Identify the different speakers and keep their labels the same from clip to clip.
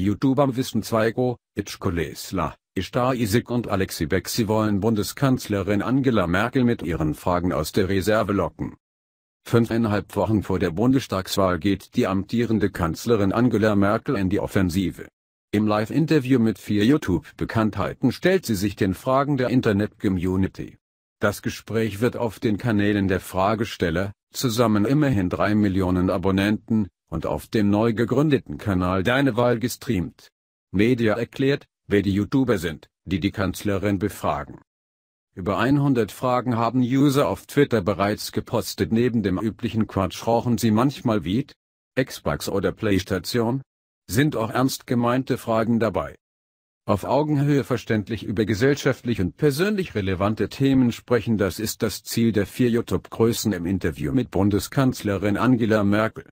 Speaker 1: YouTuber wissen Zweigo, Lesler, Ishtar Isik und Alexi Bexi wollen Bundeskanzlerin Angela Merkel mit ihren Fragen aus der Reserve locken. Fünfeinhalb Wochen vor der Bundestagswahl geht die amtierende Kanzlerin Angela Merkel in die Offensive. Im Live-Interview mit vier YouTube-Bekanntheiten stellt sie sich den Fragen der Internet-Community. Das Gespräch wird auf den Kanälen der Fragesteller, zusammen immerhin drei Millionen Abonnenten, und auf dem neu gegründeten Kanal Deine Wahl gestreamt. Media erklärt, wer die YouTuber sind, die die Kanzlerin befragen. Über 100 Fragen haben User auf Twitter bereits gepostet. Neben dem üblichen Quatsch rauchen sie manchmal Weed, Xbox oder Playstation? Sind auch ernst gemeinte Fragen dabei. Auf Augenhöhe verständlich über gesellschaftlich und persönlich relevante Themen sprechen, das ist das Ziel der vier YouTube-Größen im Interview mit Bundeskanzlerin Angela Merkel.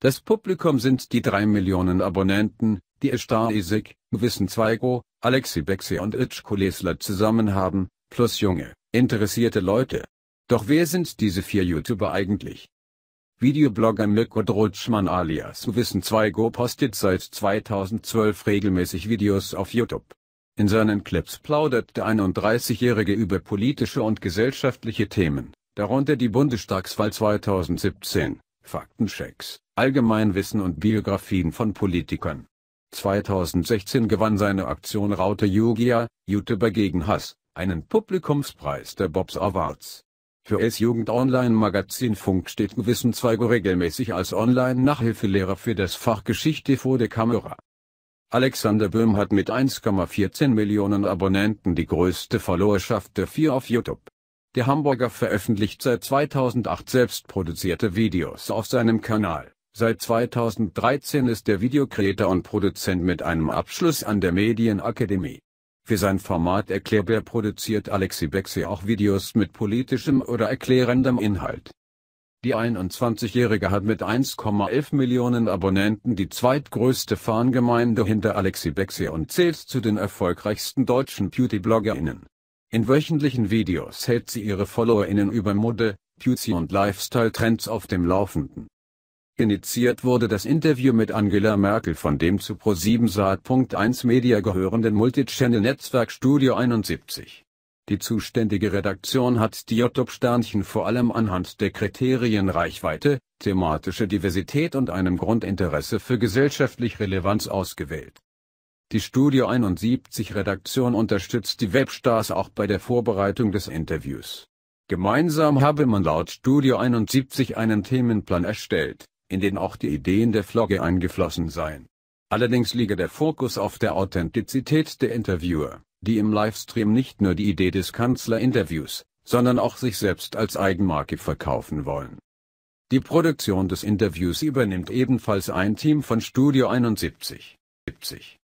Speaker 1: Das Publikum sind die drei Millionen Abonnenten, die Estar Isik, Wissen Zweigo, Alexi Bexi und Itschko Lesler zusammen haben, plus junge, interessierte Leute. Doch wer sind diese vier YouTuber eigentlich? Videoblogger Mirko Drutschmann alias Wissen Zweigo postet seit 2012 regelmäßig Videos auf YouTube. In seinen Clips plaudert der 31-Jährige über politische und gesellschaftliche Themen, darunter die Bundestagswahl 2017, Faktenchecks, Allgemeinwissen und Biografien von Politikern. 2016 gewann seine Aktion Raute Yugia, YouTuber gegen Hass, einen Publikumspreis der Bobs Awards. Für das Jugend-Online-Magazin Funk steht Gewissen-Zweigo regelmäßig als Online-Nachhilfelehrer für das Fach Geschichte vor der Kamera. Alexander Böhm hat mit 1,14 Millionen Abonnenten die größte Followerschaft der vier auf YouTube. Der Hamburger veröffentlicht seit 2008 selbst produzierte Videos auf seinem Kanal. Seit 2013 ist der Videocreator und Produzent mit einem Abschluss an der Medienakademie. Für sein Format Erklärbär produziert Alexi Bexi auch Videos mit politischem oder erklärendem Inhalt. Die 21-Jährige hat mit 1,11 Millionen Abonnenten die zweitgrößte Fangemeinde hinter Alexi Bexi und zählt zu den erfolgreichsten deutschen Beauty-BloggerInnen. In wöchentlichen Videos hält sie ihre FollowerInnen über Mode, Beauty und Lifestyle-Trends auf dem Laufenden. Initiiert wurde das Interview mit Angela Merkel von dem zu ProSieben Saat.1 Media gehörenden Multichannel-Netzwerk Studio 71. Die zuständige Redaktion hat die J-Top-Sternchen vor allem anhand der Kriterien Reichweite, thematische Diversität und einem Grundinteresse für gesellschaftlich Relevanz ausgewählt. Die Studio 71 Redaktion unterstützt die Webstars auch bei der Vorbereitung des Interviews. Gemeinsam habe man laut Studio 71 einen Themenplan erstellt in den auch die Ideen der Flogge eingeflossen seien. Allerdings liege der Fokus auf der Authentizität der Interviewer, die im Livestream nicht nur die Idee des Kanzlerinterviews, sondern auch sich selbst als Eigenmarke verkaufen wollen. Die Produktion des Interviews übernimmt ebenfalls ein Team von Studio 71.